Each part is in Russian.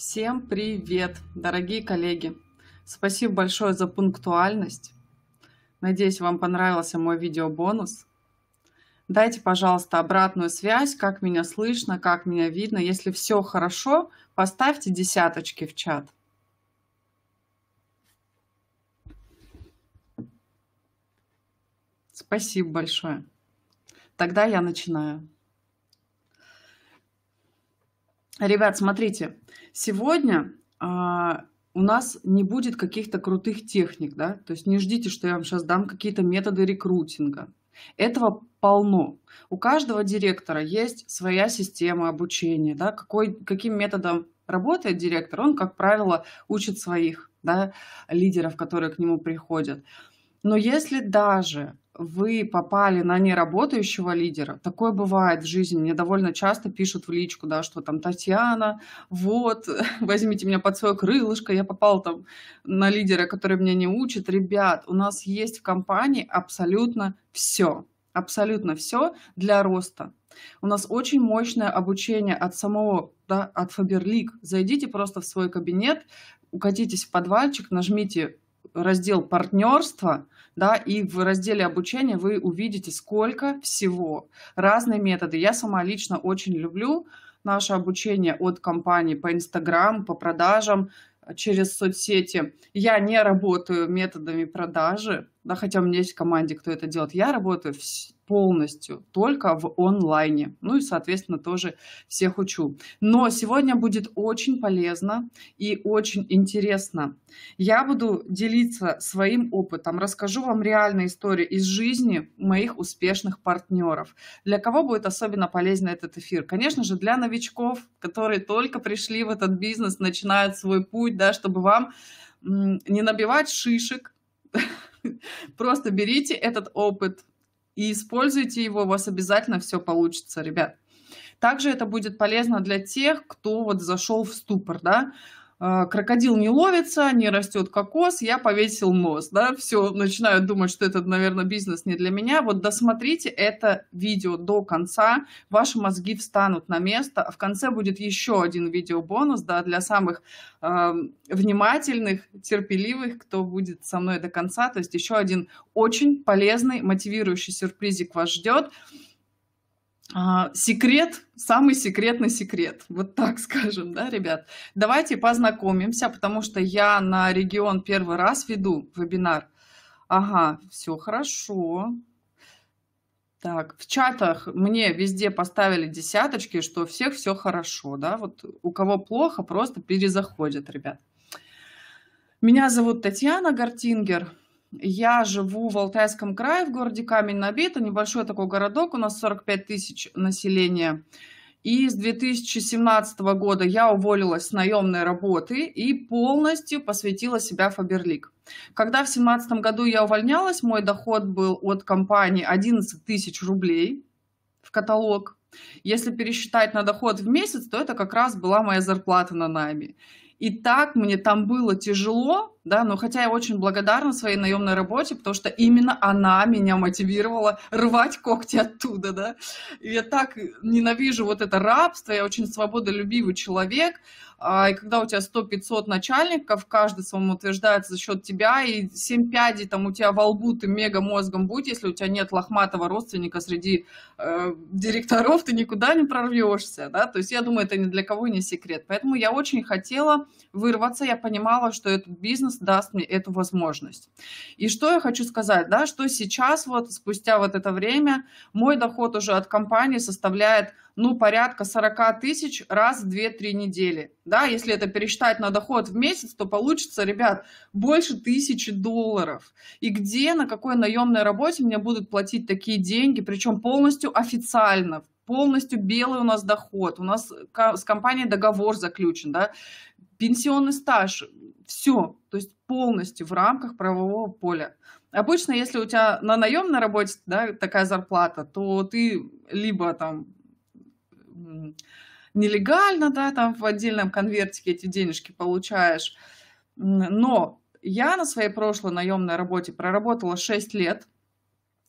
Всем привет, дорогие коллеги! Спасибо большое за пунктуальность. Надеюсь, вам понравился мой видеобонус. Дайте, пожалуйста, обратную связь, как меня слышно, как меня видно. Если все хорошо, поставьте десяточки в чат. Спасибо большое. Тогда я начинаю. Ребят, смотрите, сегодня а, у нас не будет каких-то крутых техник, да, то есть не ждите, что я вам сейчас дам какие-то методы рекрутинга. Этого полно. У каждого директора есть своя система обучения, да, какой, каким методом работает директор, он, как правило, учит своих да, лидеров, которые к нему приходят. Но если даже вы попали на неработающего лидера, такое бывает в жизни, мне довольно часто пишут в личку, да, что там Татьяна, вот, возьмите меня под свое крылышко, я попал там на лидера, который меня не учит. Ребят, у нас есть в компании абсолютно все, абсолютно все для роста. У нас очень мощное обучение от самого, да, от Фаберлик. Зайдите просто в свой кабинет, укатитесь в подвальчик, нажмите раздел партнерства, да, и в разделе обучения вы увидите, сколько всего, разные методы. Я сама лично очень люблю наше обучение от компании по Инстаграм, по продажам, э, через соцсети. Я не работаю методами продажи, да, хотя у меня есть в команде, кто это делает, я работаю полностью только в онлайне. Ну и, соответственно, тоже всех учу. Но сегодня будет очень полезно и очень интересно. Я буду делиться своим опытом, расскажу вам реальные истории из жизни моих успешных партнеров. Для кого будет особенно полезен этот эфир? Конечно же, для новичков, которые только пришли в этот бизнес, начинают свой путь, да, чтобы вам не набивать шишек, Просто берите этот опыт и используйте его, у вас обязательно все получится, ребят. Также это будет полезно для тех, кто вот зашел в ступор, да. «А, крокодил не ловится, не растет кокос, я повесил нос, да, все, начинаю думать, что этот, наверное, бизнес не для меня, вот досмотрите это видео до конца, ваши мозги встанут на место, в конце будет еще один видеобонус, да, для самых э, внимательных, терпеливых, кто будет со мной до конца, то есть еще один очень полезный, мотивирующий сюрпризик вас ждет, а, секрет, самый секретный секрет, вот так скажем, да, ребят. Давайте познакомимся, потому что я на регион первый раз веду вебинар. Ага, все хорошо. Так, в чатах мне везде поставили десяточки, что всех все хорошо, да, вот у кого плохо, просто перезаходят, ребят. Меня зовут Татьяна Гартингер, я живу в Алтайском крае, в городе камень на Это небольшой такой городок, у нас 45 тысяч населения. И с 2017 года я уволилась с наемной работы и полностью посвятила себя Фаберлик. Когда в 2017 году я увольнялась, мой доход был от компании 11 тысяч рублей в каталог. Если пересчитать на доход в месяц, то это как раз была моя зарплата на нами. И так мне там было тяжело, да, но ну, хотя я очень благодарна своей наемной работе, потому что именно она меня мотивировала рвать когти оттуда, да. И я так ненавижу вот это рабство, я очень свободолюбивый человек, а, и когда у тебя 100-500 начальников, каждый своему утверждается за счет тебя, и 7 пядей там у тебя во лбу ты мега мозгом будь, если у тебя нет лохматого родственника среди э, директоров, ты никуда не прорвешься, да, то есть я думаю, это ни для кого не секрет. Поэтому я очень хотела вырваться, я понимала, что этот бизнес бизнес даст мне эту возможность. И что я хочу сказать, да, что сейчас вот спустя вот это время мой доход уже от компании составляет ну, порядка 40 тысяч раз в 2-3 недели. Да, если это пересчитать на доход в месяц, то получится, ребят, больше тысячи долларов. И где, на какой наемной работе мне будут платить такие деньги, причем полностью официально, полностью белый у нас доход, у нас с компанией договор заключен, да, пенсионный стаж, все, то есть полностью в рамках правового поля. Обычно, если у тебя на наемной работе да, такая зарплата, то ты либо там нелегально, да, там в отдельном конвертике эти денежки получаешь. Но я на своей прошлой наемной работе проработала 6 лет –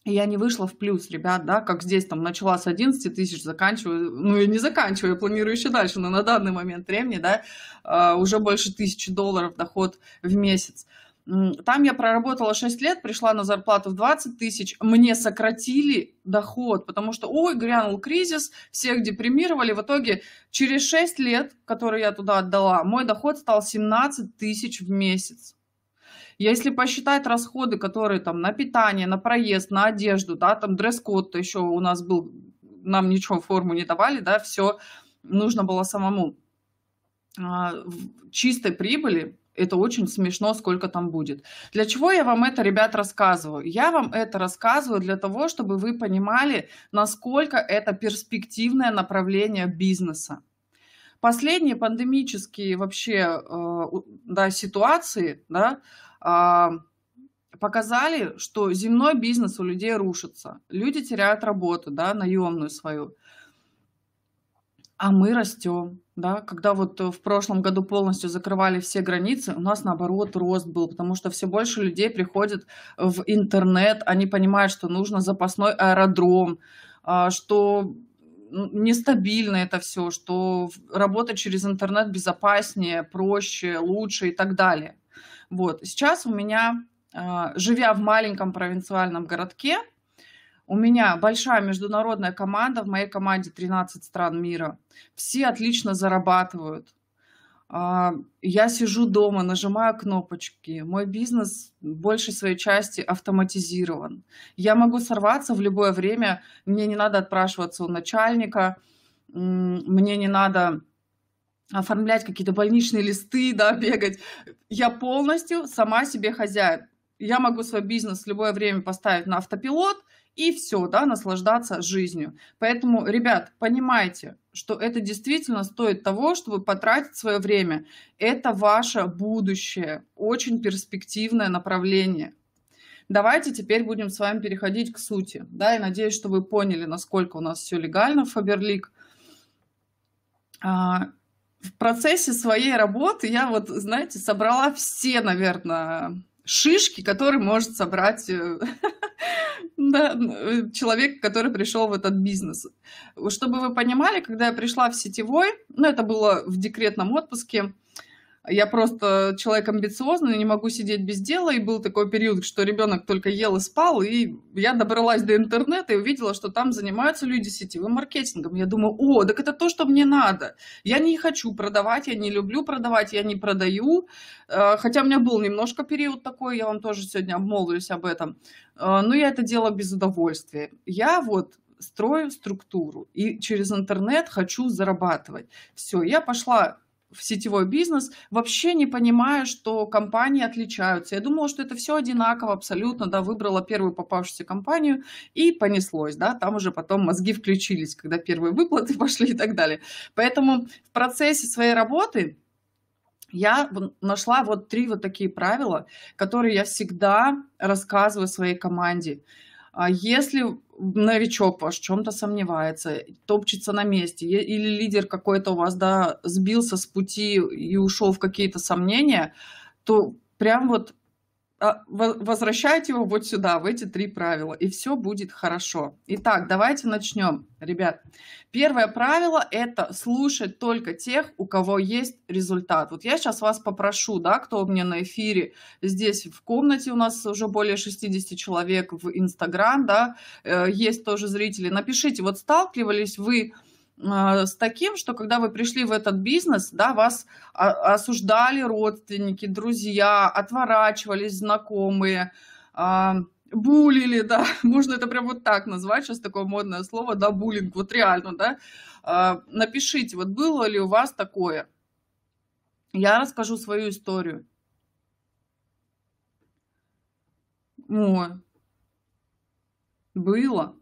я не вышла в плюс, ребят, да, как здесь там начала с 11 тысяч, заканчиваю, ну и не заканчиваю, я планирую еще дальше, но на данный момент времени, да, а, уже больше тысячи долларов доход в месяц. Там я проработала 6 лет, пришла на зарплату в 20 тысяч, мне сократили доход, потому что, ой, грянул кризис, всех депримировали. В итоге через 6 лет, которые я туда отдала, мой доход стал 17 тысяч в месяц. Если посчитать расходы, которые там на питание, на проезд, на одежду, да, там дресс-код то еще у нас был, нам ничего форму не давали, да, все нужно было самому. А, чистой прибыли это очень смешно, сколько там будет. Для чего я вам это, ребят, рассказываю? Я вам это рассказываю для того, чтобы вы понимали, насколько это перспективное направление бизнеса. Последние пандемические вообще э, да, ситуации, да, а, показали, что земной бизнес у людей рушится. Люди теряют работу, да, наемную свою. А мы растем, да, когда вот э, в прошлом году полностью закрывали все границы, у нас наоборот рост был, потому что все больше людей приходят в интернет, они понимают, что нужно запасной аэродром, а, что нестабильно это все, что работать через интернет безопаснее, проще, лучше и так далее. Вот, сейчас у меня, а, живя в маленьком провинциальном городке, у меня большая международная команда, в моей команде 13 стран мира. Все отлично зарабатывают. А, я сижу дома, нажимаю кнопочки. Мой бизнес большей своей части автоматизирован. Я могу сорваться в любое время. Мне не надо отпрашиваться у начальника. Мне не надо оформлять какие-то больничные листы, да, бегать. Я полностью сама себе хозяин. Я могу свой бизнес в любое время поставить на автопилот и все, да, наслаждаться жизнью. Поэтому, ребят, понимайте, что это действительно стоит того, чтобы потратить свое время. Это ваше будущее, очень перспективное направление. Давайте теперь будем с вами переходить к сути. Да, и надеюсь, что вы поняли, насколько у нас все легально в Фаберлик. А, в процессе своей работы я вот, знаете, собрала все, наверное, шишки, которые может собрать э, э, человек, который пришел в этот бизнес. Чтобы вы понимали, когда я пришла в сетевой, ну, это было в декретном отпуске, я просто человек амбициозный, не могу сидеть без дела. И был такой период, что ребенок только ел и спал. И я добралась до интернета и увидела, что там занимаются люди сетевым маркетингом. Я думаю, о, так это то, что мне надо. Я не хочу продавать, я не люблю продавать, я не продаю. Э, хотя у меня был немножко период такой, я вам тоже сегодня обмолвлюсь об этом. Э, но я это делаю без удовольствия. Я вот строю структуру и через интернет хочу зарабатывать. Все, я пошла в сетевой бизнес, вообще не понимая, что компании отличаются. Я думала, что это все одинаково абсолютно, да, выбрала первую попавшуюся компанию и понеслось, да, там уже потом мозги включились, когда первые выплаты пошли и так далее. Поэтому в процессе своей работы я нашла вот три вот такие правила, которые я всегда рассказываю своей команде. А если новичок ваш в чем-то сомневается, топчется на месте, или лидер какой-то у вас да, сбился с пути и ушел в какие-то сомнения, то прям вот а, возвращайте его вот сюда, в эти три правила, и все будет хорошо. Итак, давайте начнем, ребят. Первое правило – это слушать только тех, у кого есть результат. Вот я сейчас вас попрошу, да, кто у меня на эфире, здесь в комнате у нас уже более 60 человек в Инстаграм, да, э, есть тоже зрители, напишите, вот сталкивались вы с а, с таким, что когда вы пришли в этот бизнес, да, вас осуждали родственники, друзья, отворачивались знакомые, а, булили, да, можно это прям вот так назвать, сейчас такое модное слово, да, буллинг, вот реально, да. А, напишите, вот было ли у вас такое. Я расскажу свою историю. О, было.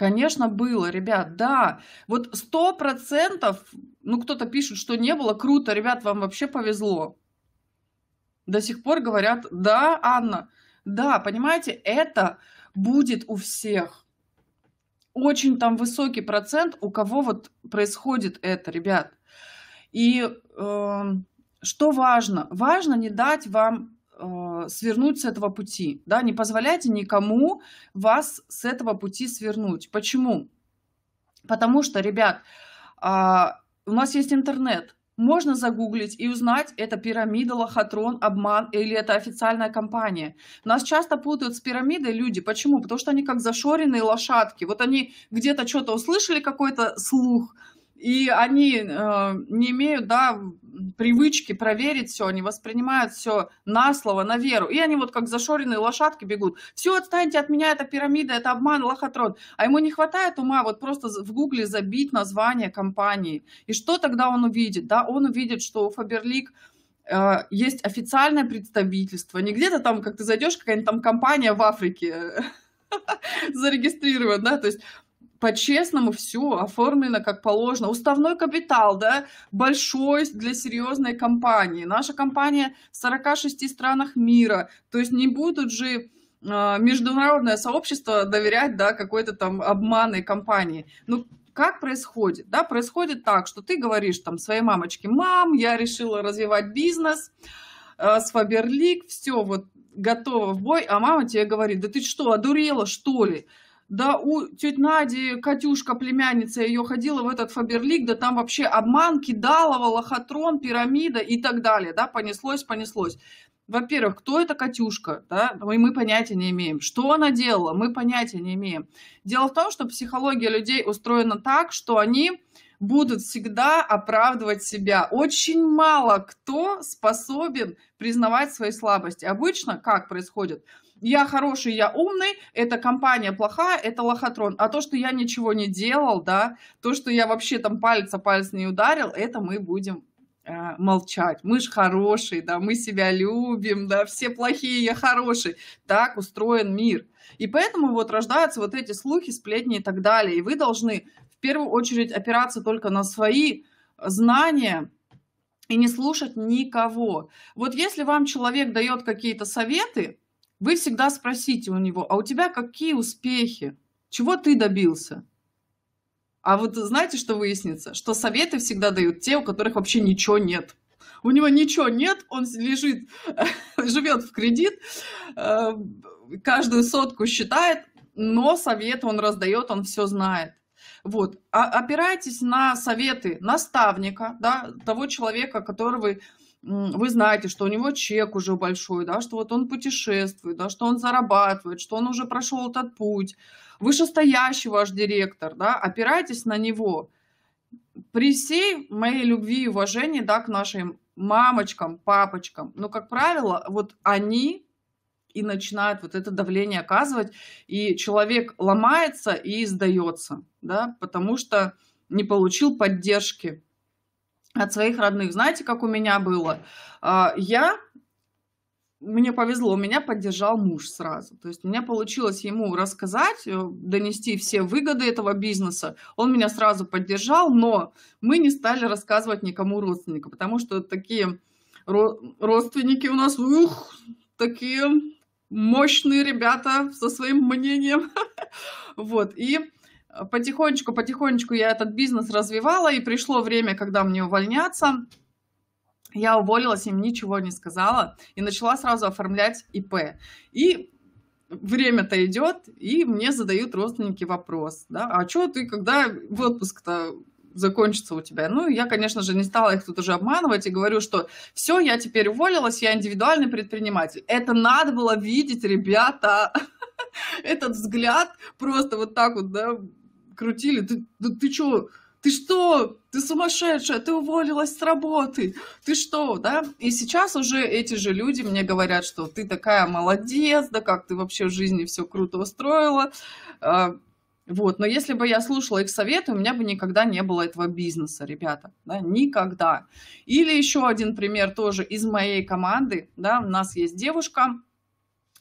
Конечно, было, ребят, да. Вот сто процентов, ну, кто-то пишет, что не было. Круто, ребят, вам вообще повезло. До сих пор говорят, да, Анна, да, понимаете, это будет у всех. Очень там высокий процент, у кого вот происходит это, ребят. И э, что важно? Важно не дать вам э, свернуть с этого пути. Да? Не позволяйте никому вас с этого пути свернуть. Почему? Потому что, ребят, э, у нас есть интернет. Можно загуглить и узнать, это пирамида, лохотрон, обман или это официальная компания. Нас часто путают с пирамидой люди. Почему? Потому что они как зашоренные лошадки. Вот они где-то что-то услышали, какой-то слух – и они э, не имеют да, привычки проверить все, они воспринимают все на слово, на веру. И они вот как зашоренные лошадки бегут. Все, отстаньте от меня, это пирамида, это обман, лохотрон. А ему не хватает ума вот просто в гугле забить название компании. И что тогда он увидит? Да, он увидит, что у Фаберлик э, есть официальное представительство. Не где-то там, как ты зайдешь, какая-нибудь там компания в Африке э, зарегистрирована, да, то есть по-честному все оформлено как положено. Уставной капитал, да, большой для серьезной компании. Наша компания в 46 странах мира. То есть не будут же а, международное сообщество доверять, да, какой-то там обманной компании. Ну, как происходит? Да, происходит так, что ты говоришь там своей мамочке, мам, я решила развивать бизнес, а, с Фаберлик, все, вот готова в бой, а мама тебе говорит, да ты что, одурела, что ли? Да у тети Нади, Катюшка, племянница ее ходила в этот Фаберлик, да там вообще обман, кидалово, лохотрон, пирамида и так далее, да, понеслось, понеслось. Во-первых, кто эта Катюшка, да, мы, ну мы понятия не имеем. Что она делала, мы понятия не имеем. Дело в том, что психология людей устроена так, что они будут всегда оправдывать себя. Очень мало кто способен признавать свои слабости. Обычно как происходит – я хороший, я умный, эта компания плохая, это лохотрон. А то, что я ничего не делал, да, то, что я вообще там пальца палец не ударил, это мы будем э, молчать. Мы же хорошие, да, мы себя любим, да, все плохие, я хороший. Так устроен мир. И поэтому вот рождаются вот эти слухи, сплетни и так далее. И вы должны в первую очередь опираться только на свои знания, и не слушать никого. Вот если вам человек дает какие-то советы, вы всегда спросите у него, а у тебя какие успехи? Чего ты добился? А вот знаете, что выяснится? Что советы всегда дают те, у которых вообще ничего нет. У него ничего нет, он лежит, живет в кредит, э, каждую сотку считает, но советы он раздает, он все знает. Вот. А опирайтесь на советы наставника, да, того человека, которого вы вы знаете, что у него чек уже большой, да, что вот он путешествует, да, что он зарабатывает, что он уже прошел этот путь. Вышестоящий ваш директор, да, опирайтесь на него. При всей моей любви и уважении, да, к нашим мамочкам, папочкам, но, как правило, вот они и начинают вот это давление оказывать, и человек ломается и сдается, да, потому что не получил поддержки, от своих родных. Знаете, как у меня было? А, я мне повезло, меня поддержал муж сразу. То есть мне получилось ему рассказать, э, донести все выгоды этого бизнеса. Он меня сразу поддержал, но мы не стали рассказывать никому родственника, потому что такие родственники у нас, ух, такие мощные ребята со своим мнением. Вот, и потихонечку, потихонечку я этот бизнес развивала, и пришло время, когда мне увольняться. Я уволилась, им ничего не сказала, и начала сразу оформлять ИП. И время-то идет, и мне задают родственники вопрос, да, а что ты, когда в отпуск-то закончится у тебя. Ну, я, конечно же, не стала их тут уже обманывать и говорю, что все, я теперь уволилась, я индивидуальный предприниматель. Это надо было видеть, ребята, этот взгляд просто вот так вот, да, крутили. Ты, ты, ты что? Ты что? Ты сумасшедшая, ты уволилась с работы. Ты что, да? И сейчас уже эти же люди мне говорят, что ты такая молодец, да как ты вообще в жизни все круто устроила. А, вот, но если бы я слушала их советы, у меня бы никогда не было этого бизнеса, ребята, да, никогда. Или еще один пример тоже из моей команды, да, у нас есть девушка,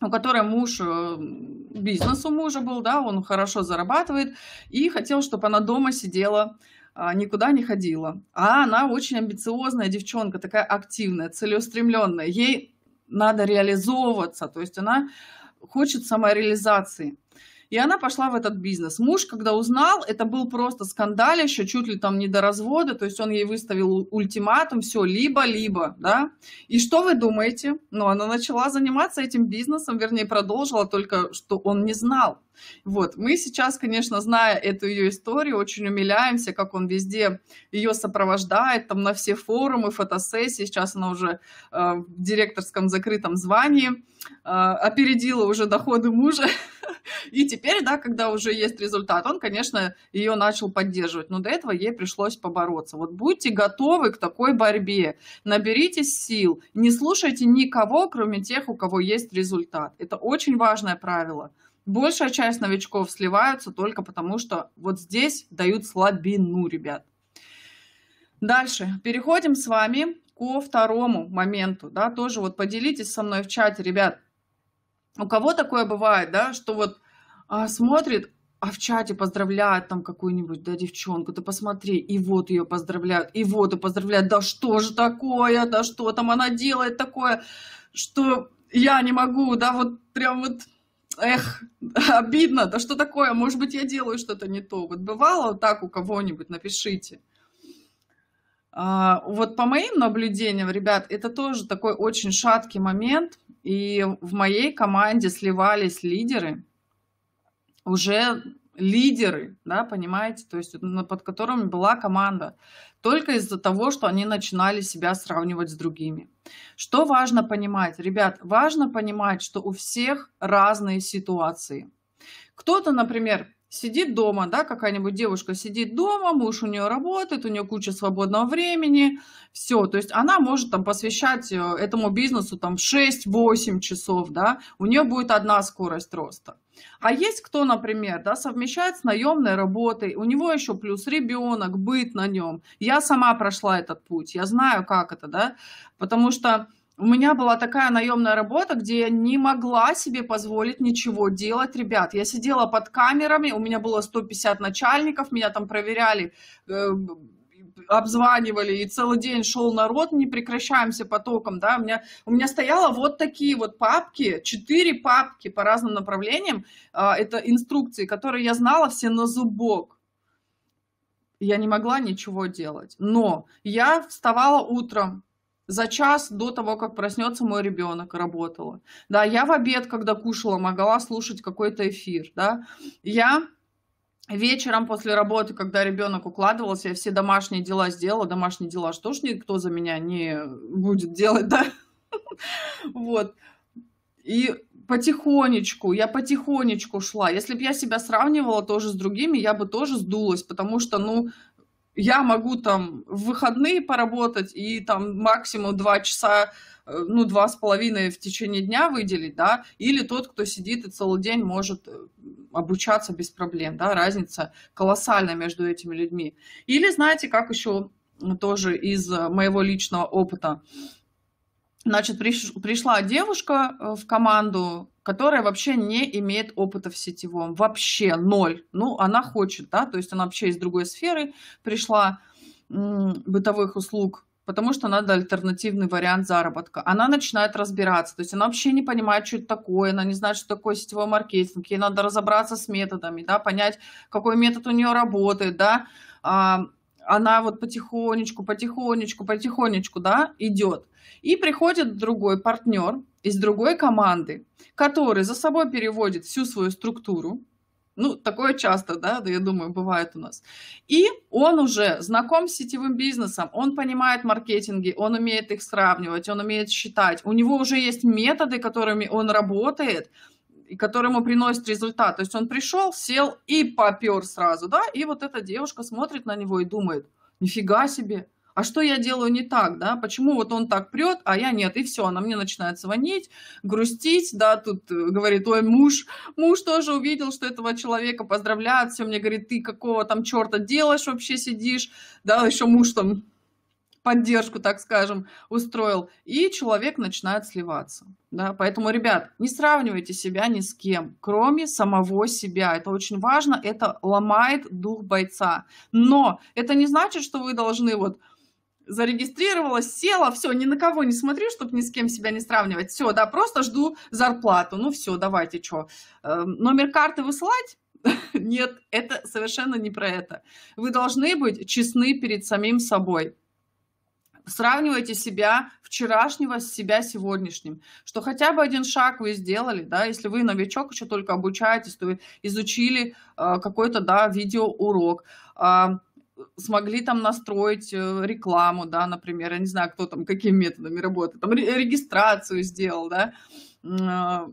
у которой муж, э, бизнес у мужа был, да, он хорошо зарабатывает, и хотел, чтобы она дома сидела, а, никуда не ходила. А она очень амбициозная девчонка, такая активная, целеустремленная. Ей надо реализовываться, то есть она хочет самореализации. И она пошла в этот бизнес. Муж, когда узнал, это был просто скандал еще чуть ли там не до развода, то есть он ей выставил ультиматум, все, либо-либо, да. И что вы думаете? Ну, она начала заниматься этим бизнесом, вернее, продолжила, только что он не знал. Вот. Мы сейчас, конечно, зная эту ее историю, очень умиляемся, как он везде ее сопровождает, там на все форумы, фотосессии. Сейчас она уже э, в директорском закрытом звании, э, опередила уже доходы мужа. И теперь, да, когда уже есть результат, он, конечно, ее начал поддерживать. Но до этого ей пришлось побороться. Вот будьте готовы к такой борьбе. Наберитесь сил. Не слушайте никого, кроме тех, у кого есть результат. Это очень важное правило большая часть новичков сливаются только потому, что вот здесь дают слабину, ребят. Дальше переходим с вами ко второму моменту, да, тоже вот поделитесь со мной в чате, ребят, у кого такое бывает, да, что вот а, смотрит, а в чате поздравляют там какую-нибудь, да, девчонку, ты посмотри, и вот ее поздравляют, и вот и поздравляют, да что же такое, да что там она делает такое, что я не могу, да, вот прям вот эх, обидно, да что такое, может быть, я делаю что-то не то. Вот бывало так у кого-нибудь, напишите. А, вот по моим наблюдениям, ребят, это тоже такой очень шаткий момент, и в моей команде сливались лидеры уже лидеры, да, понимаете, то есть ну, под которыми была команда, только из-за того, что они начинали себя сравнивать с другими. Что важно понимать? Ребят, важно понимать, что у всех разные ситуации. Кто-то, например, сидит дома, да, какая-нибудь девушка сидит дома, муж у нее работает, у нее куча свободного времени, все, то есть она может там посвящать э, этому бизнесу там 6-8 часов, да, у нее будет одна скорость роста. А есть кто, например, да, совмещает с наемной работой, у него еще плюс ребенок, быт на нем. Я сама прошла этот путь, я знаю, как это, да, потому что у меня была такая наемная работа, где я не могла себе позволить ничего делать, ребят. Я сидела под камерами, у меня было 150 начальников, меня там проверяли, э, обзванивали, и целый день шел народ, не прекращаемся потоком, да, у меня, у меня стояло вот такие вот папки, четыре папки по разным направлениям, а, это инструкции, которые я знала все на зубок, я не могла ничего делать, но я вставала утром, за час до того, как проснется мой ребенок, работала. Да, я в обед, когда кушала, могла слушать какой-то эфир, да. Я Вечером после работы, когда ребенок укладывался, я все домашние дела сделала. Домашние дела что ж никто за меня не будет делать, да? Вот. И потихонечку, я потихонечку шла. Если бы я себя сравнивала тоже с другими, я бы тоже сдулась, потому что, ну, я могу там в выходные поработать и там максимум два часа, э, ну, два с половиной в течение дня выделить, да, или тот, кто сидит и целый день может э, обучаться без проблем, да, разница колоссальная между этими людьми. Или знаете, как еще тоже из э, моего личного опыта – Значит, пришла девушка э, в команду, которая вообще не имеет опыта в сетевом, вообще ноль. Ну, она хочет, да, то есть она вообще из другой сферы пришла бытовых услуг, потому что надо альтернативный вариант заработка. Она начинает разбираться, то есть она вообще не понимает, что это такое, она не знает, что такое сетевой маркетинг, ей надо разобраться с методами, да, понять, какой метод у нее работает, да, а, она вот потихонечку, потихонечку, потихонечку, да, идет. И приходит другой партнер из другой команды, который за собой переводит всю свою структуру, ну, такое часто, да, да, я думаю, бывает у нас. И он уже знаком с сетевым бизнесом, он понимает маркетинги, он умеет их сравнивать, он умеет считать. У него уже есть методы, которыми он работает, который ему приносит результат. То есть он пришел, сел и попер сразу, да, и вот эта девушка смотрит на него и думает, нифига себе, а что я делаю не так, да, почему вот он так прет, а я нет, и все, она мне начинает звонить, грустить, да, тут э, говорит, ой, муж, муж тоже увидел, что этого человека поздравляют, все, мне говорит, ты какого там черта делаешь вообще, сидишь, да, еще муж там поддержку, так скажем, устроил, и человек начинает сливаться. Да? Поэтому, ребят, не сравнивайте себя ни с кем, кроме самого себя. Это очень важно, это ломает дух бойца. Но это не значит, что вы должны вот зарегистрировалась, села, все, ни на кого не смотрю, чтобы ни с кем себя не сравнивать. Все, да, просто жду зарплату. Ну все, давайте, что. Э, эм, номер карты высылать? Нет, это совершенно не про это. Вы должны быть честны перед самим собой. Сравнивайте себя вчерашнего с себя сегодняшним, что хотя бы один шаг вы сделали, да, если вы новичок, еще только обучаетесь, то вы изучили э, какой-то, да, видеоурок, э, смогли там настроить э, рекламу, да, например, я не знаю, кто там, какими методами работает, там регистрацию сделал, да, э,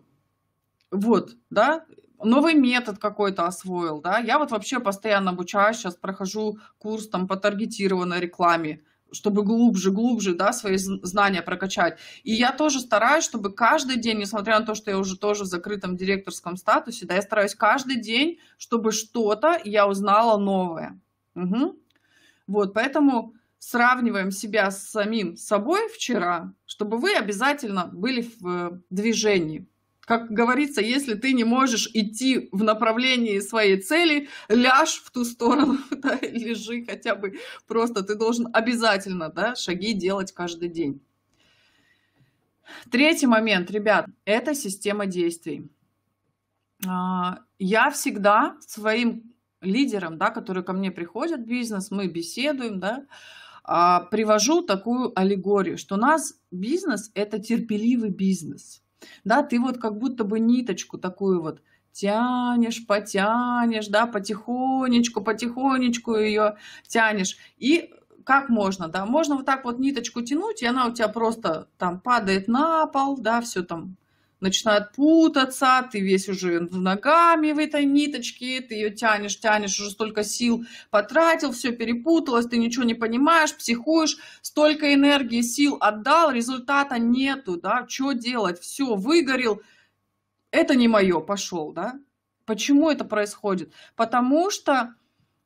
вот, да, новый метод какой-то освоил, да, я вот вообще постоянно обучаюсь, сейчас прохожу курс там по таргетированной рекламе, чтобы глубже, глубже, да, свои знания прокачать. И я тоже стараюсь, чтобы каждый день, несмотря на то, что я уже тоже в закрытом директорском статусе, да, я стараюсь каждый день, чтобы что-то я узнала новое. Угу. Вот, поэтому сравниваем себя с самим собой вчера, чтобы вы обязательно были в э, движении. Как говорится, если ты не можешь идти в направлении своей цели, ляжь в ту сторону, да, лежи хотя бы просто. Ты должен обязательно да, шаги делать каждый день. Третий момент, ребят, это система действий. А, я всегда своим лидерам, да, которые ко мне приходят в бизнес, мы беседуем, да, а, привожу такую аллегорию, что у нас бизнес – это терпеливый бизнес – да, ты вот как будто бы ниточку такую вот тянешь, потянешь, да, потихонечку, потихонечку ее тянешь. И как можно, да, можно вот так вот ниточку тянуть, и она у тебя просто там падает на пол, да, все там начинают путаться, ты весь уже в ногами в этой ниточке, ты ее тянешь, тянешь, уже столько сил потратил, все перепуталось, ты ничего не понимаешь, психуешь, столько энергии, сил отдал, результата нету, да, что делать, все, выгорел, это не мое, пошел, да. Почему это происходит? Потому что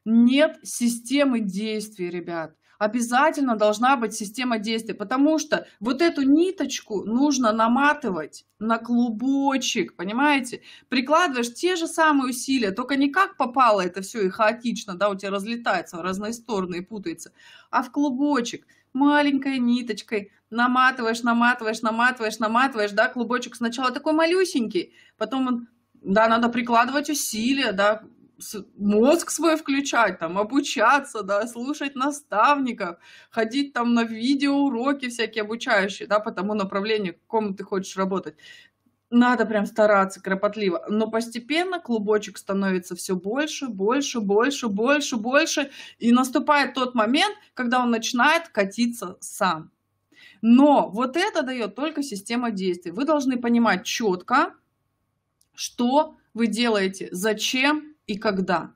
нет системы действий, ребят. Обязательно должна быть система действий, потому что вот эту ниточку нужно наматывать на клубочек, понимаете? Прикладываешь те же самые усилия, только не как попало это все и хаотично, да, у тебя разлетается в разные стороны и путается, а в клубочек маленькой ниточкой наматываешь, наматываешь, наматываешь, наматываешь, да, клубочек сначала такой малюсенький, потом он, да, надо прикладывать усилия, да, мозг свой включать, там, обучаться, да, слушать наставников, ходить там на видеоуроки всякие обучающие, да, по тому направлению, к какому ты хочешь работать. Надо прям стараться кропотливо, но постепенно клубочек становится все больше, больше, больше, больше, больше, и наступает тот момент, когда он начинает катиться сам. Но вот это дает только система действий. Вы должны понимать четко, что вы делаете, зачем и когда.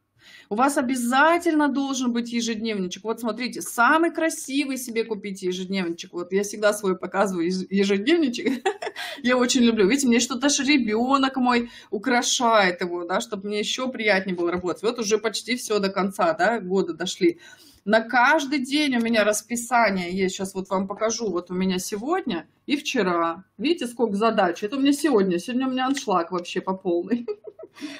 У вас обязательно должен быть ежедневничек. Вот смотрите, самый красивый себе купите ежедневничек. Вот я всегда свой показываю ежедневничек. я очень люблю. Видите, мне что-то даже ребенок мой украшает его, да, чтобы мне еще приятнее было работать. Вот уже почти все до конца, да, года дошли. На каждый день у меня расписание есть. Сейчас вот вам покажу. Вот у меня сегодня и вчера. Видите, сколько задач? Это у меня сегодня. Сегодня у меня аншлаг вообще по полной.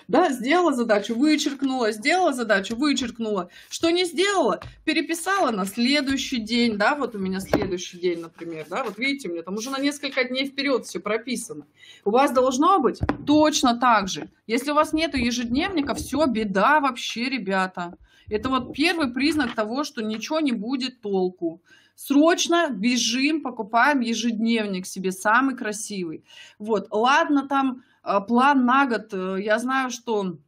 Да, сделала задачу, вычеркнула, сделала задачу, вычеркнула. Что не сделала, переписала на следующий день, да, вот у меня следующий день, например, да, вот видите, у меня там уже на несколько дней вперед все прописано. У вас должно быть точно так же. Если у вас нету ежедневника, все, беда вообще, ребята. Это вот первый признак того, что ничего не будет толку. Срочно бежим, покупаем ежедневник себе, самый красивый. Вот, ладно, там э, план на год, э, я знаю, что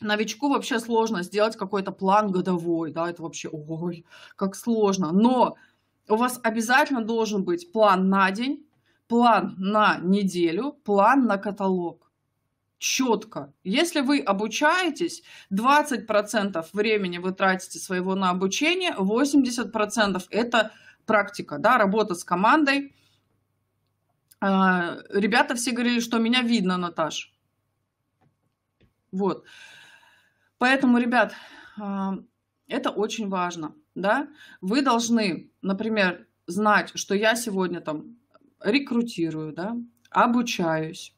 новичку вообще сложно сделать какой-то план годовой, да, это вообще, ой, как сложно. Но у вас обязательно должен быть план на день, план на неделю, план на каталог четко. Если вы обучаетесь, 20% времени вы тратите своего на обучение, 80% это практика, да, работа с командой. А, ребята все говорили, что меня видно, Наташ. Вот. Поэтому, ребят, а, это очень важно, да. Вы должны, например, знать, что я сегодня там рекрутирую, да, обучаюсь,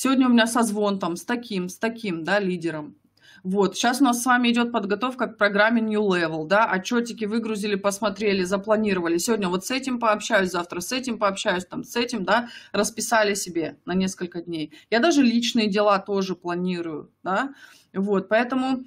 Сегодня у меня созвон там с таким, с таким, да, лидером. Вот, сейчас у нас с вами идет подготовка к программе New Level, да, отчетики а выгрузили, посмотрели, запланировали. Сегодня вот с этим пообщаюсь, завтра с этим пообщаюсь, там с этим, да, расписали себе на несколько дней. Я даже личные дела тоже планирую, да, вот, поэтому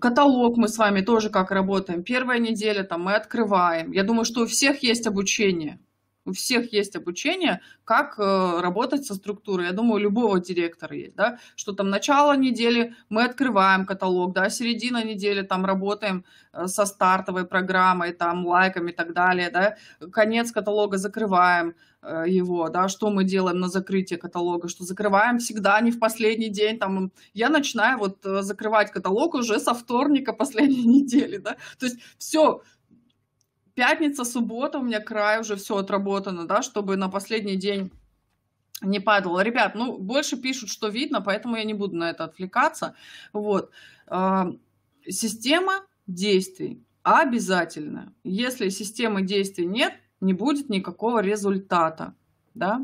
каталог мы с вами тоже как работаем. Первая неделя там мы открываем. Я думаю, что у всех есть обучение, у всех есть обучение, как э, работать со структурой. Я думаю, у любого директора есть, да, что там начало недели мы открываем каталог, да, середина недели там работаем э, со стартовой программой, там лайками и так далее, да, конец каталога закрываем э, его, да, что мы делаем на закрытие каталога, что закрываем всегда а не в последний день, там, я начинаю вот э, закрывать каталог уже со вторника последней недели, да, то есть все, пятница, суббота, у меня край уже все отработано, да, чтобы на последний день не падало. Ребят, ну, больше пишут, что видно, поэтому я не буду на это отвлекаться. Вот. А, система действий обязательно. Если системы действий нет, не будет никакого результата. Да?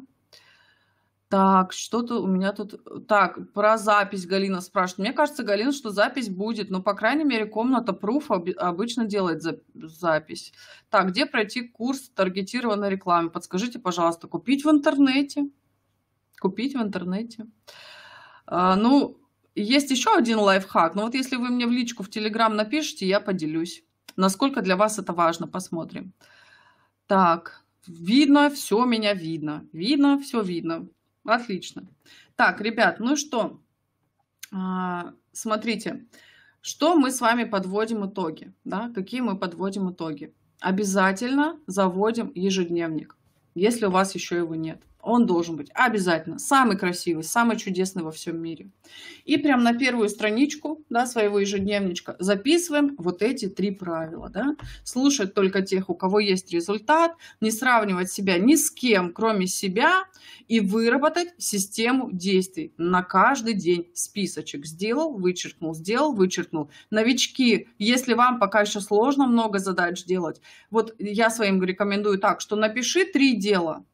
Так, что-то у меня тут... Э, так, про запись Галина спрашивает. Мне кажется, Галина, что запись будет, но, по крайней мере, комната Proof обычно делает за... запись. Так, где пройти курс таргетированной рекламы? Подскажите, пожалуйста, купить в интернете? Купить в интернете. А, ну, есть еще один лайфхак, но ну, вот если вы мне в личку в Телеграм напишите, я поделюсь. Насколько для вас это важно, посмотрим. Так, видно, все меня видно. Видно, все видно. Отлично. Так, ребят, ну что, а, смотрите, что мы с вами подводим итоги, да, какие мы подводим итоги. Обязательно заводим ежедневник, если у вас еще его нет. Он должен быть обязательно самый красивый, самый чудесный во всем мире. И прям на первую страничку да, своего ежедневничка записываем вот эти три правила. Да? Слушать только тех, у кого есть результат, не сравнивать себя ни с кем, кроме себя, и выработать систему действий. На каждый день списочек сделал, вычеркнул, сделал, вычеркнул. Новички, если вам пока еще сложно много задач делать, вот я своим рекомендую так, что напиши три дела –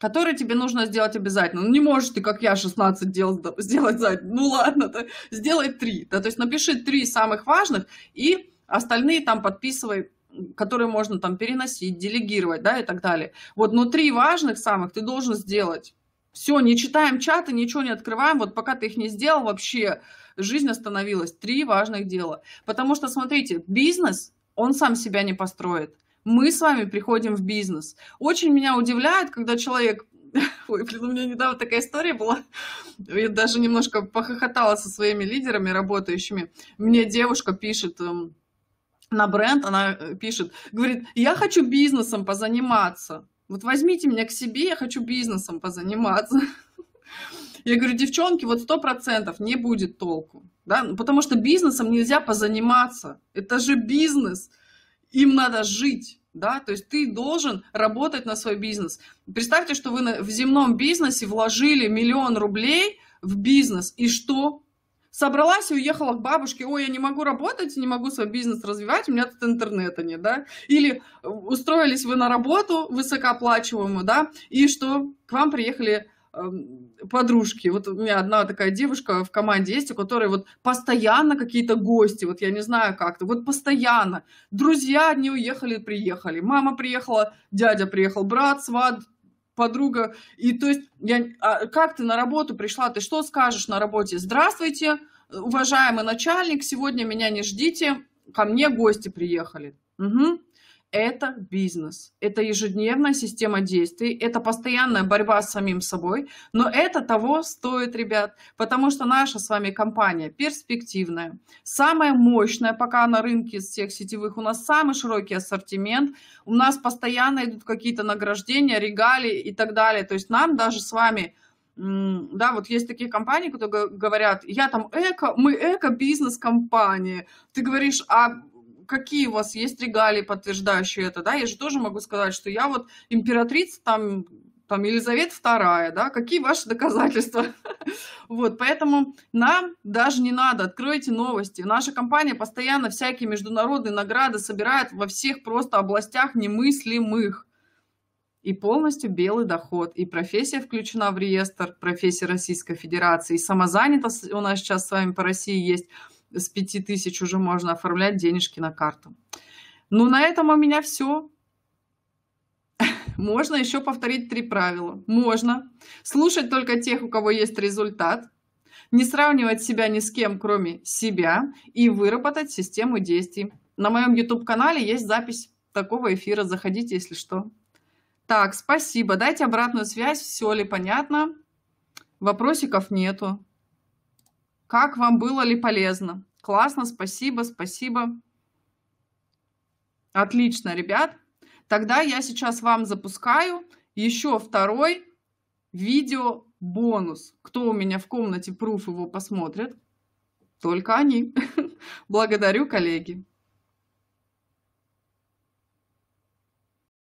которые тебе нужно сделать обязательно. Ну, не можешь ты, как я, 16 дел сделать за Ну, ладно, то сделай три, Да, то есть напиши три самых важных, и остальные там подписывай которые можно там переносить, делегировать, да, и так далее. Вот, но три важных самых ты должен сделать. Все, не читаем чаты, ничего не открываем. Вот пока ты их не сделал, вообще жизнь остановилась. Три важных дела. Потому что, смотрите, бизнес, он сам себя не построит мы с вами приходим в бизнес. Очень меня удивляет, когда человек Ой, блин, у меня недавно такая история была. Я даже немножко похохотала со своими лидерами работающими. Мне девушка пишет эм, на бренд, она э, пишет, говорит, я хочу бизнесом позаниматься. Вот возьмите меня к себе, я хочу бизнесом позаниматься. Я говорю, девчонки, вот сто процентов не будет толку, да, потому что бизнесом нельзя позаниматься, это же бизнес, им надо жить. Да, то есть ты должен работать на свой бизнес. Представьте, что вы в земном бизнесе вложили миллион рублей в бизнес, и что? собралась и уехала к бабушке, ой, я не могу работать, не могу свой бизнес развивать, у меня тут интернета нет, да? Или э, устроились вы на работу высокооплачиваемую, да, и что? К вам приехали Эм, подружки. Вот у меня одна такая девушка в команде есть, у которой вот постоянно какие-то гости, вот я не знаю как-то, вот постоянно. Друзья не уехали, приехали. Мама приехала, дядя приехал, брат, сват, подруга. И то есть, я, а как ты на работу пришла, ты что скажешь на работе? Здравствуйте, уважаемый начальник, сегодня меня не ждите, ко мне гости приехали. Угу это бизнес. Это ежедневная система действий, это постоянная борьба с самим собой, но это того стоит, ребят, потому что наша с вами компания перспективная, самая мощная пока на рынке из всех сетевых, у нас самый широкий ассортимент, у нас постоянно идут какие-то награждения, регалии и так далее, то есть нам даже с вами да, вот есть такие компании, которые говорят, я там эко, мы эко-бизнес-компания. Ты говоришь, а какие у вас есть регалии, подтверждающие это, да, я же тоже могу сказать, что я вот императрица там, там Елизавета вторая. да, какие ваши доказательства? Вот, поэтому нам даже не надо, откройте новости. Наша компания постоянно всякие международные награды собирает во всех просто областях немыслимых. И полностью белый доход, и профессия включена в реестр профессии Российской Федерации, и самозанятость у нас сейчас с вами по России есть – с 5000 уже можно оформлять денежки на карту. Ну, на этом у меня все. Можно еще повторить три правила. Можно слушать только тех, у кого есть результат. Не сравнивать себя ни с кем, кроме себя. И выработать систему действий. На моем YouTube-канале есть запись такого эфира. Заходите, если что. Так, спасибо. Дайте обратную связь, все ли понятно. Вопросиков нету. Как вам было ли полезно? Классно, спасибо, спасибо. Отлично, ребят. Тогда я сейчас вам запускаю еще второй видео бонус. Кто у меня в комнате пруф его посмотрит? Только они. Благодарю, коллеги.